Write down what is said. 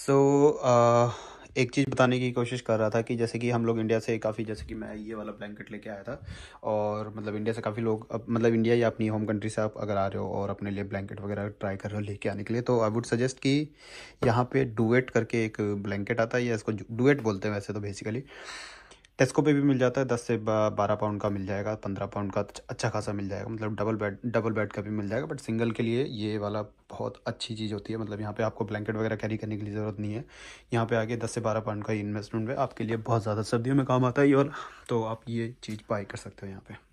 सो so, uh, एक चीज़ बताने की कोशिश कर रहा था कि जैसे कि हम लोग इंडिया से काफ़ी जैसे कि मैं ये वाला ब्लैंकेट लेके आया था और मतलब इंडिया से काफ़ी लोग अब मतलब इंडिया या अपनी होम कंट्री से आप अगर आ रहे हो और अपने लिए ब्लैंकेट वगैरह ट्राई कर रहे हो लेके आने के लिए तो आई वुड सजेस्ट कि यहाँ पे डुएट करके एक ब्लैंकेट आता है या इसको डुएट बोलते हैं वैसे तो बेसिकली टेस्को पे भी मिल जाता है दस से बारह पाउंड का मिल जाएगा पंद्रह पाउंड का अच्छा-, अच्छा खासा मिल जाएगा मतलब डबल बेड डबल बेड का भी मिल जाएगा बट सिंगल के लिए ये वाला बहुत अच्छी चीज़ होती है मतलब यहाँ पे आपको ब्लैंकेट वगैरह कैरी करने के लिए ज़रूरत नहीं है यहाँ पे आके दस से बारह पाउंड का इन्वेस्टमेंट में आपके लिए बहुत ज़्यादा सर्दियों में काम आता है और तो आप ये चीज़ बाई कर सकते हो यहाँ पर